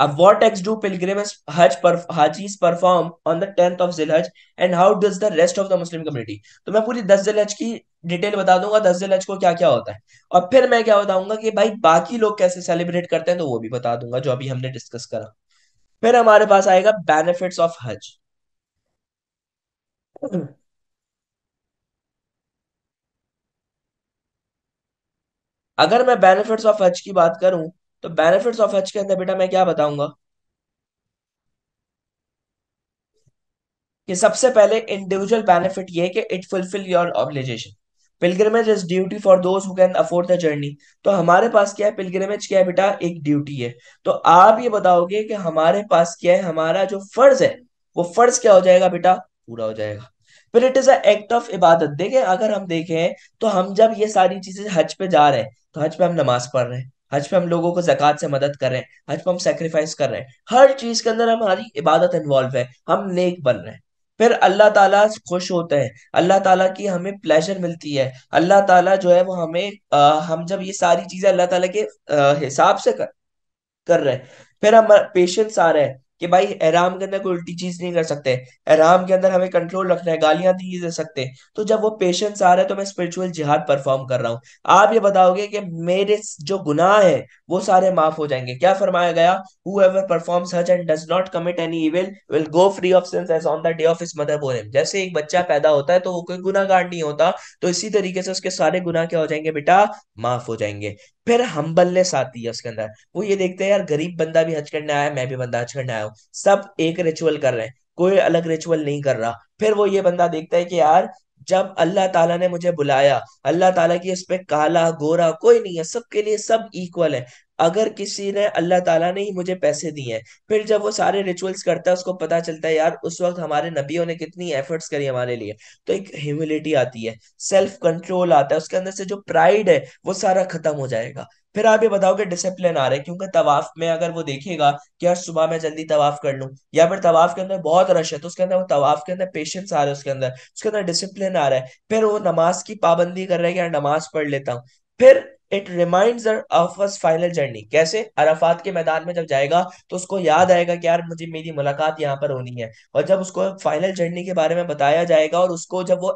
Speaker 1: अब एक्स डू do हज पर perf, Hajis perform on the 10th of Zilhaj and how does the rest of the Muslim community तो मैं पूरी 10 जिलहज की डिटेल बता दूंगा 10 जिलहज को क्या क्या होता है और फिर मैं क्या बताऊंगा कि भाई बाकी लोग कैसे सेलिब्रेट करते हैं तो वो भी बता दूंगा जो अभी हमने डिस्कस करा फिर हमारे पास आएगा बेनिफिट्स ऑफ हज अगर मैं बेनिफिट्स ऑफ हज की बात करूं तो बेनिफिट्स ऑफ हज के अंदर बेटा मैं क्या बताऊंगा कि सबसे पहले इंडिविजुअल बेनिफिट ये कि it fulfil your obligation pilgrimage is duty for those who can afford the journey तो हमारे पास क्या है पिलग्रमेज क्या है बेटा एक ड्यूटी है तो आप ये बताओगे कि हमारे पास क्या है हमारा जो फर्ज है वो फर्ज क्या हो जाएगा बेटा पूरा हो जाएगा फिर इट इज एक्ट ऑफ इबादत देखें अगर हम देखें तो हम जब ये सारी चीजें हज पे जा रहे हैं तो हज पे हम नमाज पढ़ रहे हैं हज पे हम लोगों को जक़ात से मदद कर रहे हैं हज पे हम सेक्रीफाइस कर रहे हैं हर चीज के अंदर हमारी इबादत इन्वॉल्व है हम नेक बन रहे हैं फिर अल्लाह ताला खुश होते हैं अल्लाह ताला की हमें प्लेजर मिलती है अल्लाह ताला जो है वो हमें आ, हम जब ये सारी चीजें अल्लाह ताला के हिसाब से कर कर रहे हैं फिर हम पेशेंस आ रहे हैं कि भाई आराम के अंदर कोई उल्टी चीज नहीं कर सकते आराम के अंदर हमें कंट्रोल रखना है गालियां नहीं दे सकते तो जब वो पेशेंस आ रहा है तो मैं स्पिरिचुअल जिहाद परफॉर्म कर रहा हूँ आप ये बताओगे कि मेरे जो गुनाह है वो सारे माफ हो जाएंगे क्या फरमाया गया ever perform such and does not commit any evil will go free of sins as on the day of his mother bore him जैसे एक बच्चा पैदा होता है तो वो कोई गुनाहगार नहीं होता तो इसी तरीके से उसके सारे गुनाह क्या हो जाएंगे बेटा माफ हो जाएंगे फिर हम्बलनेस आती है उसके अंदर वो ये देखते हैं यार गरीब बंदा भी हज करने आया मैं भी बंदा हज करने आया हूँ सब एक रिचुअल कर रहे हैं कोई अलग रिचुअल नहीं कर रहा फिर वो ये बंदा देखता है कि यार जब अल्लाह ताला ने मुझे बुलाया अल्लाह ताला की इस पे काला गोरा कोई नहीं है सबके लिए सब इक्वल है अगर किसी ने अल्लाह ताला ने ही मुझे पैसे दिए हैं फिर जब वो सारे रिचुअल्स करता है उसको पता चलता है यार उस वक्त हमारे नबियों ने कितनी एफर्ट्स करी हमारे लिए तो एक ह्यूमिलिटी आती है सेल्फ कंट्रोल आता है उसके अंदर से जो प्राइड है वो सारा खत्म हो जाएगा फिर आप ये बताओ कि डिसिप्लिन आ रहा है क्योंकि तवाफ में अगर वो देखेगा कि यार सुबह मैं जल्दी तवाफ कर लूँ या फिर तवाफ के अंदर बहुत रश है तो उसके अंदर वो तवाफ के अंदर पेशेंस आ रहा है उसके अंदर उसके अंदर डिसिप्लिन आ रहा है फिर वो नमाज की पाबंदी कर रहा है कि यार नमाज पढ़ लेता हूँ फिर it remind of us final journey कैसे अराफात के मैदान में जब जाएगा तो उसको याद आएगा कि यार मुझे मेरी मुलाकात यहाँ पर होनी है और जब उसको फाइनल जर्नी के बारे में बताया जाएगा और उसको जब वो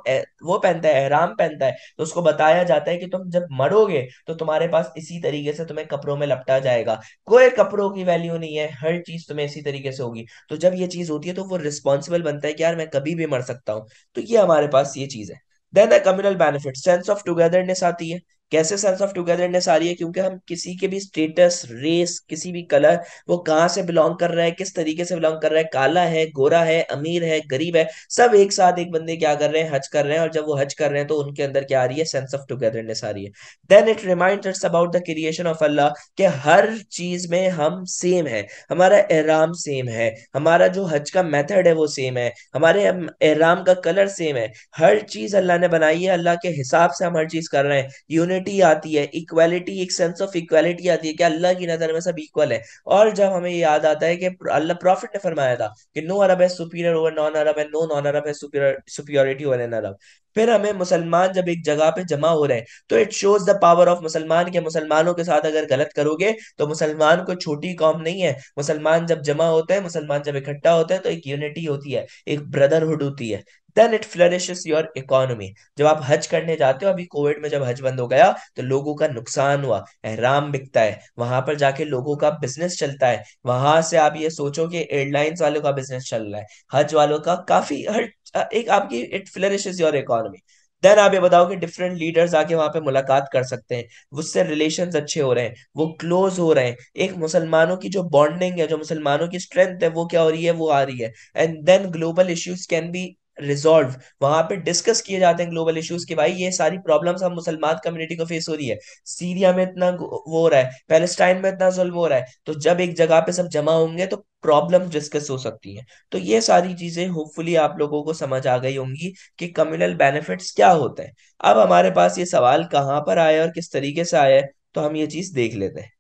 Speaker 1: वो पहनता है एहराम पहनता है तो उसको बताया जाता है कि तुम जब मरोगे तो तुम्हारे पास इसी तरीके से तुम्हें कपड़ों में लपटा जाएगा कोई कपड़ों की वैल्यू नहीं है हर चीज तुम्हें इसी तरीके से होगी तो जब ये चीज होती है तो वो रिस्पॉन्सिबल बनता है कि यार मैं कभी भी मर सकता हूँ तो ये हमारे पास ये चीज है then the communal benefit sense of togetherness आती है कैसे सेंस ऑफ टुगेदरनेस आ रही है क्योंकि हम किसी के भी स्टेटस रेस किसी भी कलर वो कहाँ से बिलोंग कर रहा है किस तरीके से बिलोंग कर रहा है काला है गोरा है अमीर है गरीब है सब एक साथ एक बंदे क्या कर रहे हैं हज कर रहे हैं और जब वो हज कर रहे हैं तो उनके अंदर क्या आ रही है सेंस ऑफ टुगेदरनेस आ रही है then it remind about the creation of Allah के हर चीज में हम सेम है हमारा एहराम सेम है हमारा जो हज का मेथड है वो सेम है हमारे एहराम का कलर सेम है हर चीज अल्लाह ने बनाई है अल्लाह के हिसाब से हम हर चीज कर रहे हैं यूनिट यूनिटी आती है इक्वालिटी एक सेंस ऑफ इक्वालिटी आती है कि अल्लाह की नजर में सब इक्वल है और जब हमें याद आता है कि अल्लाह प्रॉफिट ने फरमाया था कि नो अरब है सुपीरियर ओवर नॉन अरब है नो नॉन अरब है सुपियोरिटी ओवर एन अरब फिर हमें मुसलमान जब एक जगह पे जमा हो रहे हैं तो it shows the power of मुसलमान के मुसलमानों के साथ अगर गलत करोगे तो मुसलमान को छोटी कॉम नहीं है मुसलमान जब जमा होते हैं मुसलमान जब इकट्ठा होते हैं तो एक यूनिटी होती है एक ब्रदरहुड होती है then it flourishes your economy जब आप हज करने जाते हो अभी कोविड में जब हज बंद हो गया तो लोगों का नुकसान हुआ एहराम बिकता है वहां पर जाके लोगों का बिजनेस चलता है वहां से आप ये सोचो कि एयरलाइंस वालों का बिजनेस चल रहा है हज वालों का काफी हर एक आपकी it flourish your economy then आप ये बताओ कि डिफरेंट लीडर्स आके वहां पे मुलाकात कर सकते हैं उससे रिलेशन अच्छे हो रहे हैं वो क्लोज हो रहे हैं एक मुसलमानों की जो बॉन्डिंग है जो मुसलमानों की स्ट्रेंथ है वो क्या हो रही है वो आ रही है and then global issues can be resolve वहां पे डिस्कस किए जाते हैं ग्लोबल इश्यूज के भाई ये सारी प्रॉब्लम्स हम मुसलमान कम्युनिटी को फेस हो रही है सीरिया में इतना वो हो रहा है पैलेस्टाइन में इतना जुल्म हो रहा है तो जब एक जगह पे सब जमा होंगे तो प्रॉब्लम डिस्कस हो सकती है तो ये सारी चीजें होपफुली आप लोगों को समझ आ गई होंगी कि कम्युनल बेनिफिट्स क्या होते हैं अब हमारे पास ये सवाल कहाँ पर आया और किस तरीके से आया है तो हम ये चीज देख लेते हैं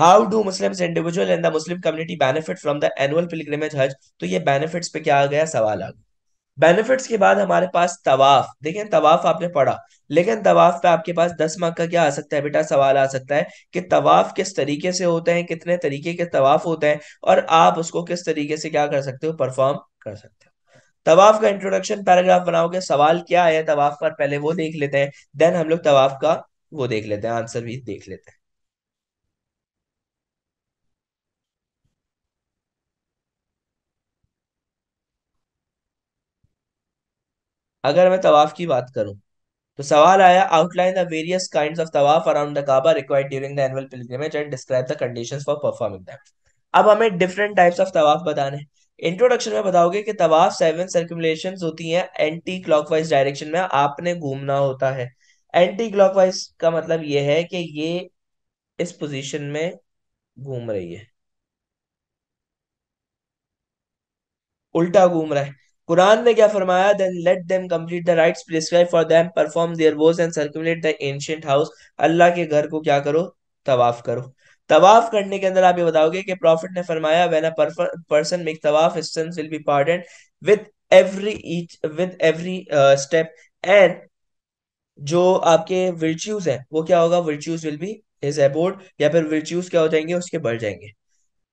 Speaker 1: how do Muslim individual and the Muslim community benefit from the annual pilgrimage Hajj तो ये बेनिफिट्स पे क्या आ गया सवाल आ गया बेनिफिट्स के बाद हमारे पास तवाफ देखें तवाफ आपने पढ़ा लेकिन तवाफ पे आपके पास दस मार्क का क्या आ सकता है बेटा सवाल आ सकता है कि तवाफ किस तरीके से होते हैं कितने तरीके के तवाफ होते हैं और आप उसको किस तरीके से क्या कर सकते हो परफॉर्म कर सकते हो तवाफ का इंट्रोडक्शन पैराग्राफ बनाओगे सवाल क्या है तवाफ पर पहले वो देख लेते हैं देन हम लोग तवाफ का वो देख लेते हैं आंसर भी देख लेते हैं अगर मैं तवाफ की बात करूं तो सवाल आया outline the various kind of tawaf around the Kaaba required during the annual pilgrimage and describe the conditions for performing that अब हमें डिफरेंट टाइप्स ऑफ तवाफ बताने इंट्रोडक्शन में बताओगे कि तवाफ सेवन सर्कुलेशन होती हैं एंटी क्लॉकवाइज डायरेक्शन में आपने घूमना होता है एंटी क्लॉकवाइज का मतलब ये है कि ये इस पोजीशन में घूम रही है उल्टा घूम रहा है कुरान में क्या फरमाया then let them complete the rites prescribe for them perform their vows and circulate the ancient house Allah के घर को क्या करो तवाफ करो तवाफ करने के अंदर आप ये बताओगे कि प्रॉफिट ने फरमाया when a person make tawaf his sins will be pardon with every each with every step and जो आपके विर्च्यूज हैं वो क्या होगा virtues will be his abode या फिर विर्च्यूज क्या हो जाएंगे उसके बढ़ जाएंगे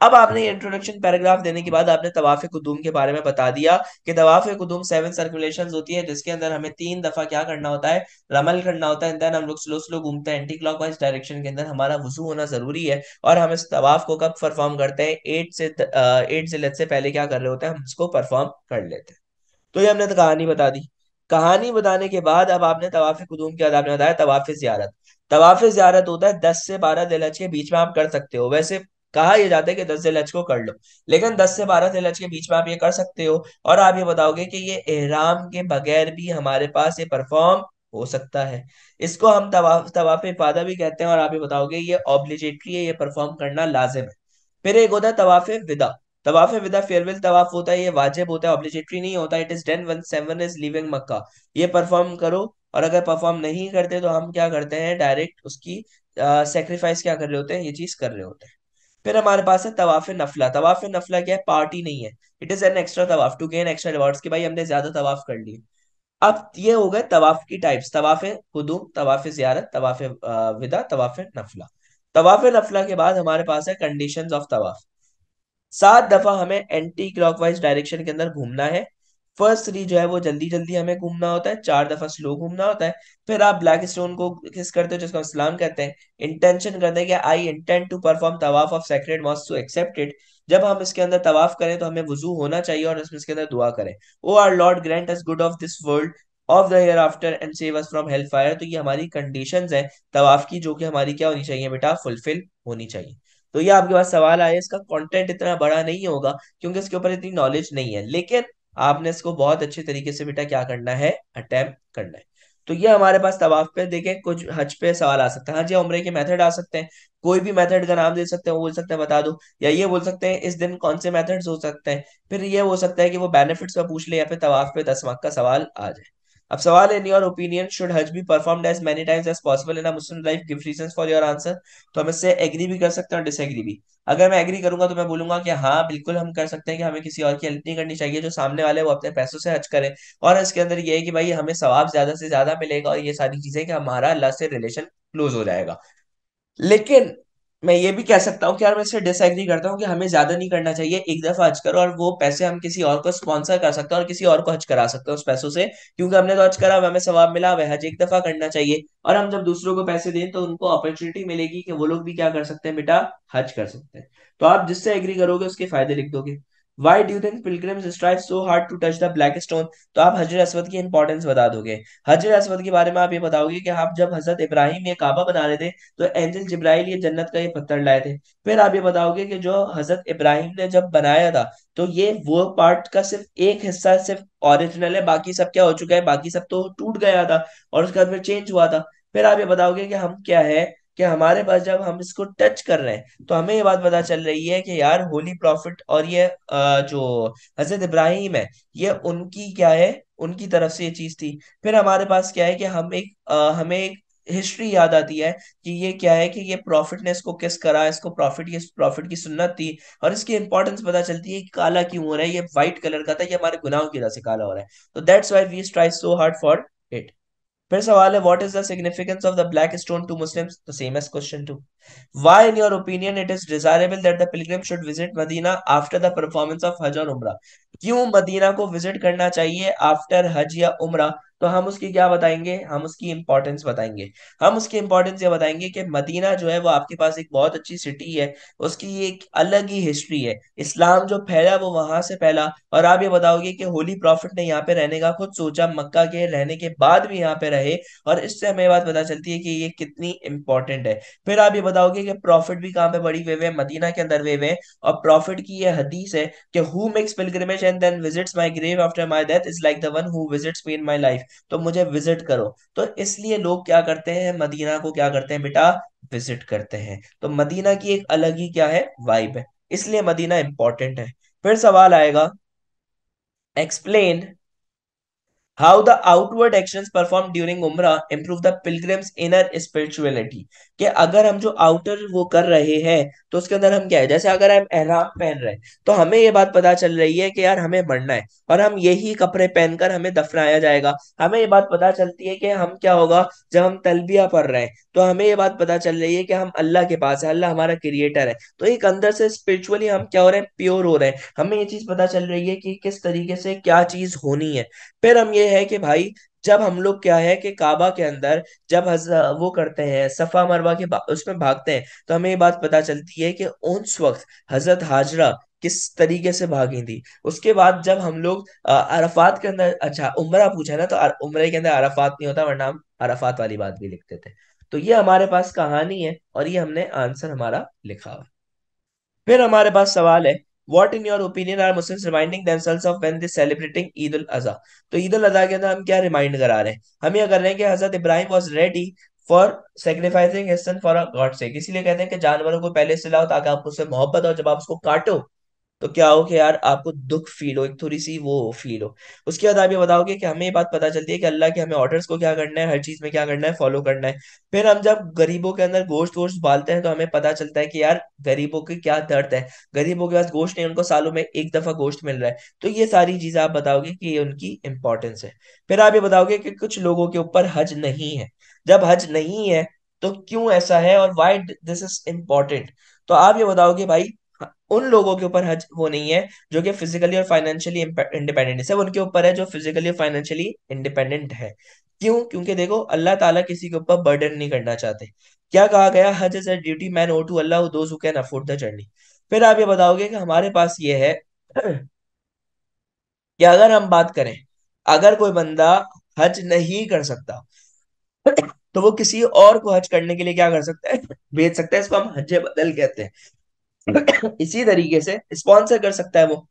Speaker 1: अब आपने इंट्रोडक्शन पैराग्राफ देने के बाद आपने तवाफ़ कुदूम के बारे में बता दिया कि तवाफ़ कुदूम सेवन सर्कुलेशन होती है जिसके अंदर हमें तीन दफ़ा क्या करना होता है रमल करना होता है अंदर हम लोग स्लो स्लो घूमते हैं एंटी क्लॉक वाइज डायरेक्शन के अंदर हमारा वजू होना ज़रूरी है और हम इस तवाफ़ को कब परफॉर्म करते हैं एट से एट से लत से पहले क्या कर रहे होते हैं हम इसको परफॉर्म कर लेते हैं तो ये हमने तो कहानी बता दी कहानी बताने के बाद अब आपने तवाफ़ कुदूम के आदाब ने बताया तवाफ़ जियारत तवाफ़ जियारत होता है दस से बारह दिलच के बीच में आप कर सकते हो वैसे कहा यह जाता है कि दस लच को कर लो लेकिन दस से बारह लच के बीच में आप ये कर सकते हो और आप ये बताओगे कि ये एहराम के बगैर भी हमारे पास ये परफॉर्म हो सकता है इसको हम तवाफ इफादा भी कहते हैं और आप ये बताओगे ये ऑब्लिजेटरी है ये परफॉर्म करना लाजिम है फिर एक होता है तवाफ विदा तवाफ विदा फेयरवेल तवाफ होता है ये वाजिब होता है ऑब्लिजेटरी नहीं होता it is done one seven is leaving Mecca ये परफॉर्म करो और अगर परफॉर्म नहीं करते तो हम क्या करते हैं डायरेक्ट उसकी सेक्रीफाइस क्या कर रहे होते हैं ये चीज कर रहे होते हैं फिर हमारे पास है तवाफ नफला तवाफ नफला क्या है पार्टी नहीं है it is an extra tawaf to gain extra rewards की भाई हमने ज्यादा तवाफ कर लिए अब ये हो गए तवाफ की टाइप्स तवाफ हुदूम तवाफ जियारत तवाफ विदा तवाफ नफला तवाफ नफला के बाद हमारे पास है कंडीशन ऑफ तवाफ सात दफा हमें एंटी क्लॉकवाइज डायरेक्शन के अंदर घूमना है फर्स्ट थ्री जो है वो जल्दी जल्दी हमें घूमना होता है चार दफा स्लो घूमना होता है फिर आप ब्लैक स्टोन को किस करते हो जिसको हम सलाम कहते हैं इंटेंशन करते हैं कि I intend to perform tawaf of sacred mosque to accepted जब हम इसके अंदर तवाफ करें तो हमें वजू होना चाहिए और इसमें इसके अंदर दुआ करें O our Lord grant us good of this world of the hereafter and save us from hell fire तो ये हमारी कंडीशन है तवाफ की जो कि हमारी क्या होनी चाहिए बेटा फुलफिल होनी चाहिए तो ये आपके पास सवाल आया इसका कंटेंट इतना बड़ा नहीं होगा क्योंकि इसके ऊपर इतनी नॉलेज नहीं है लेकिन आपने इसको बहुत अच्छे तरीके से बेटा क्या करना है अटैम्प करना है तो ये हमारे पास तवाफ पे देखें कुछ हज पे सवाल आ सकता है हाँ जी उम्र के मेथड आ सकते हैं कोई भी मेथड का नाम दे सकते हैं बोल सकते हैं बता दो या ये बोल सकते हैं इस दिन कौन से मेथड्स हो सकते हैं फिर ये हो सकता है कि वो बेनिफिट्स का पूछ ले या फिर तवाफ पे दस मार्क का सवाल आ जाए अब सवाल in your opinion should Hajj be performed as many times as possible in Muslim life give reason for your answer तो हम इससे एग्री भी कर सकते हैं और डिसएग्री भी अगर मैं एग्री करूंगा तो मैं बोलूंगा कि हाँ बिल्कुल हम कर सकते हैं कि हमें किसी और की हेल्प नहीं करनी चाहिए जो सामने वाले वो अपने पैसों से हज करें और इसके अंदर ये है कि भाई हमें सवाब ज्यादा से ज्यादा मिलेगा और ये सारी चीजें कि हमारा अल्लाह से रिलेशन क्लोज हो जाएगा लेकिन मैं ये भी कह सकता हूँ कि यार मैं इससे डिसएग्री करता हूँ कि हमें ज्यादा नहीं करना चाहिए एक दफा हज करो और वो पैसे हम किसी और को स्पॉन्सर कर सकते हैं और किसी और को हज करा सकते हैं उस पैसों से क्योंकि हमने तो हज करा हमें सवाब मिला वह हज एक दफा करना चाहिए और हम जब दूसरों को पैसे दें तो उनको अपॉर्चुनिटी मिलेगी कि वो लोग भी क्या कर सकते हैं बेटा हज कर सकते हैं तो आप जिससे एग्री करोगे उसके फायदे लिख दोगे why do think pilgrim strive so hard to touch the black stone तो आप हजरत असवद की इंपॉर्टेंस बता दोगे हजरत असवद के बारे में आप ये बताओगे कि आप जब हजरत इब्राहिम ये काबा बना रहे थे तो एंजल जिब्राइल ये जन्नत का ये पत्थर लाए थे फिर आप ये बताओगे कि जो हजरत इब्राहिम ने जब बनाया था तो ये वो पार्ट का सिर्फ एक हिस्सा सिर्फ ओरिजिनल है बाकी सब क्या हो चुका है बाकी सब तो टूट गया था और उसके बाद फिर चेंज हुआ था फिर आप ये बताओगे कि हम क्या है कि हमारे पास जब हम इसको टच कर रहे हैं तो हमें ये बात पता चल रही है कि यार होली प्रॉफिट और ये जो हजरत इब्राहिम है ये उनकी क्या है उनकी तरफ से ये चीज थी फिर हमारे पास क्या है कि हम एक हमें एक हिस्ट्री याद आती है कि ये क्या है कि ये प्रॉफिट ने इसको किस करा इसको प्रॉफिट ये प्रॉफिट की सुन्नत थी और इसकी इंपॉर्टेंस पता चलती है कि काला क्यों हो रहा है ये व्हाइट कलर का था ये हमारे गुनाहों की वजह से काला हो रहा है तो that's why we try so hard for it फिर सवाल है what is the significance of the black stone to Muslims the same as question to why in your opinion it is desirable that the pilgrim should visit Medina after the performance of Hajj और उमरा क्यों Medina को visit करना चाहिए after हज या उमरा तो हम उसकी क्या बताएंगे हम उसकी इंपॉर्टेंस बताएंगे हम उसकी इंपॉर्टेंस ये बताएंगे कि मदीना जो है वो आपके पास एक बहुत अच्छी सिटी है उसकी एक अलग ही हिस्ट्री है इस्लाम जो फैला वो वहां से फैला और आप ये बताओगे कि होली प्रॉफिट ने यहाँ पे रहने का खुद सोचा मक्का के रहने के बाद भी यहाँ पे रहे और इससे हमें बात पता चलती है कि ये कितनी इंपॉर्टेंट है फिर आप ये बताओगे कि प्रॉफिट भी कहाँ पे बड़ी वेव है मदीना के अंदर वेव है और प्रॉफिट की ये हदीस है कि who makes pilgrimage and then visits my grave after my death is like the one who visits me in my life तो मुझे विजिट करो तो इसलिए लोग क्या करते हैं मदीना को क्या करते हैं बेटा विजिट करते हैं तो मदीना की एक अलग ही क्या है वाइब है इसलिए मदीना इंपॉर्टेंट है फिर सवाल आएगा explain how the outward action perform during Umrah improve the pilgrim's inner spirituality कि अगर हम जो आउटर वो कर रहे हैं तो उसके अंदर हम क्या है जैसे अगर हम एहराम पहन रहे हैं तो हमें ये बात पता चल रही है कि यार हमें मरना है और हम यही कपड़े पहनकर हमें दफनाया जाएगा हमें ये बात पता चलती है कि हम क्या होगा जब हम तलबिया पढ़ रहे हैं तो हमें ये बात पता चल रही है कि हम अल्लाह के पास है अल्लाह हमारा क्रिएटर है तो एक अंदर से स्पिरिचुअली हम क्या हो रहे हैं प्योर हो रहे हैं हमें ये चीज पता चल रही है कि किस तरीके से क्या चीज होनी है फिर हम ये है कि भाई जब हम लोग क्या है कि काबा के अंदर जब वो करते हैं सफा मरवा के उसमें भागते हैं तो हमें ये बात पता चलती है कि उस वक्त हजरत हाजरा किस तरीके से भागी थी उसके बाद जब हम लोग अरफात के अंदर अच्छा उम्रा पूछा ना तो उम्र के अंदर अरफात नहीं होता वरना हम अराफात वाली बात भी लिखते थे तो ये हमारे पास कहानी है और ये हमने आंसर हमारा लिखा हुआ फिर हमारे पास सवाल है what in your opinion are Muslim reminding celebrating Eid ul Adha तो ईद उल अजहा के अंदर हम क्या रिमाइंड करा रहे हैं हम ये कर रहे हैं कि हजरत Ibrahim was ready for sacrificing his son for God से इसीलिए कहते हैं कि जानवरों को पहले से लाओ ताकि आप उससे मोहब्बत हो जब आप उसको काटो तो क्या हो कि यार आपको दुख फील हो एक थोड़ी सी वो फील हो उसके बाद आप ये बताओगे कि हमें ये बात पता चलती है कि अल्लाह के हमें ऑर्डर्स को क्या करना है हर चीज में क्या करना है फॉलो करना है फिर हम जब गरीबों के अंदर गोश्त वोश्त बालते हैं तो हमें पता चलता है कि यार गरीबों के क्या दर्द है गरीबों के पास गोश्त नहीं उनको सालों में एक दफा गोश्त मिल रहा है तो ये सारी चीजें आप बताओगे कि ये उनकी इंपॉर्टेंस है फिर आप ये बताओगे कि कुछ लोगों के ऊपर हज नहीं है जब हज नहीं है तो क्यों ऐसा है और वाई दिस इज इंपॉर्टेंट तो आप ये बताओगे भाई उन लोगों के ऊपर हज वो नहीं है जो कि फिजिकली और फाइनेंशियली इंडिपेंडेंट है सब उनके ऊपर है जो फिजिकली और फाइनेंशियली इंडिपेंडेंट है क्यों क्योंकि देखो अल्लाह ताला किसी के ऊपर बर्डन नहीं करना चाहते क्या कहा गया Hajj is a duty man owe to Allah those who can afford the journey फिर आप ये बताओगे कि हमारे पास ये है कि अगर हम बात करें अगर कोई बंदा हज नहीं कर सकता तो वो किसी और को हज करने के लिए क्या कर सकता है भेज सकता है इसको हम हज बदल कहते हैं इसी तरीके से स्पॉन्सर कर सकता है वो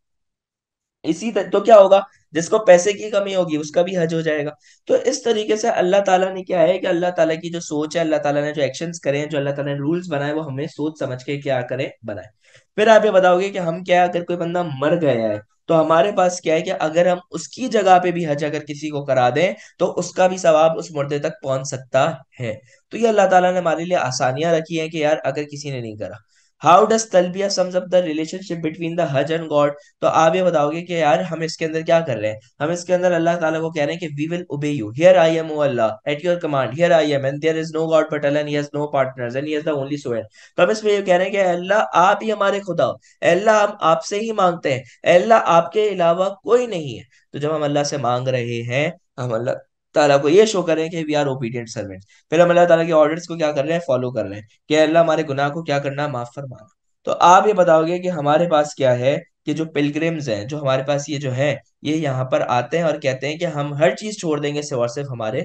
Speaker 1: इसी तर... तो क्या होगा जिसको पैसे की कमी होगी उसका भी हज हो जाएगा तो इस तरीके से अल्लाह ताला ने क्या है कि अल्लाह ताला की जो सोच है अल्लाह ताला ने जो एक्शंस करे हैं जो अल्लाह ताला ने रूल्स बनाए वो हमें सोच समझ के क्या करें बनाए फिर आप ये बताओगे कि हम क्या अगर कोई बंदा मर गया है तो हमारे पास क्या है कि अगर हम उसकी जगह पे भी हज अगर किसी को करा दें तो उसका भी सवाब उस मुर्दे तक पहुंच सकता है तो ये अल्लाह ताला ने हमारे लिए आसानियां रखी है कि यार अगर किसी ने नहीं करा how does talbiyah sums up the relationship between the Hajj and God तो आप ये बताओगे कि यार हम इसके अंदर क्या कर रहे हैं हम इसके अंदर अल्लाह ताला को कह रहे हैं कि we will obey you here I am O Allah at your command here I am and there is no God but Allah he has no partners and he is the only sovereign तो हम इसमें ये कह रहे हैं कि अल्लाह आप ही हमारे खुदा हो अल्लाह हम आपसे ही मांगते हैं अल्लाह आपके अलावा कोई नहीं है तो जब हम अल्लाह से मांग रहे हैं हम अल्लाह ताला को ये शो कर रहे हैं कि वी आर ओबीडियंट सर्वेंट फिर हम अल्लाह ताला के ऑर्डर्स को क्या कर रहे हैं फॉलो कर रहे हैं कि अल्लाह हमारे गुनाह को क्या करना माफ फरमाना तो आप ये बताओगे कि हमारे पास क्या है कि जो पिलग्रिम्स हैं जो हमारे पास ये जो है ये यहाँ पर आते हैं और कहते हैं कि हम हर चीज छोड़ देंगे सिर्फ और सिर्फ हमारे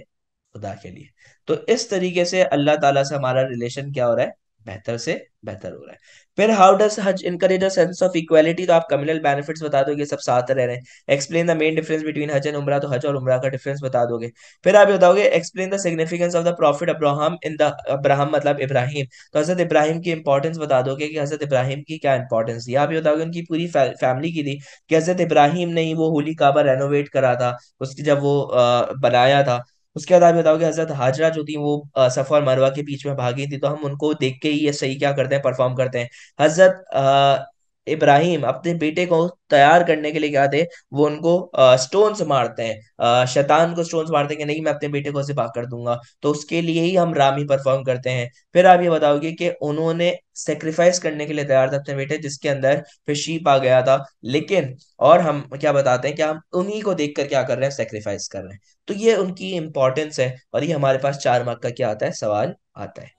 Speaker 1: खुदा के लिए तो इस तरीके से अल्लाह ताला से हमारा रिलेशन क्या हो रहा है बेहतर से बेहतर हो रहा है फिर how does Hajj encourage a sense of equality तो आप कम्युनल बेनिफिट्स बता दोगे सब साथ रह रहे हैं explain the main difference between Hajj and Umrah तो हज और उमरा का डिफरेंस बता दोगे फिर आप बताओगे explain the significance of the prophet Abraham in the Abraham मतलब इब्राहिम तो हजरत इब्राहिम की इंपॉर्टेंस बता दोगे कि हजरत इब्राहिम की क्या इंपॉर्टेंस थी आप बताओगे उनकी पूरी फै, फैमिली की थी कि हजरत इब्राहिम ने ही वो होली काबा रेनोवेट करा था उसकी जब वो आ, बनाया था उसके बाद आप बताओगे हजरत हाजरा जो थी वो सफ़ा और मरवा के बीच में भागी थी तो हम उनको देख के ही ये सही क्या करते हैं परफॉर्म करते हैं हजरत इब्राहिम अपने बेटे को तैयार करने के लिए क्या थे वो उनको स्टोन्स मारते हैं शैतान को स्टोन्स मारते हैं कि नहीं मैं अपने बेटे को सिपा कर दूंगा तो उसके लिए ही हम रामी परफॉर्म करते हैं फिर आप ये बताओगे कि उन्होंने सेक्रीफाइस करने के लिए तैयार था अपने बेटे जिसके अंदर फिर शीप आ गया था लेकिन और हम क्या बताते हैं कि हम उन्हीं को देख कर क्या कर रहे हैं सेक्रीफाइस कर रहे हैं तो ये उनकी इंपॉर्टेंस है और ये हमारे पास चार मार्क का क्या आता है सवाल आता है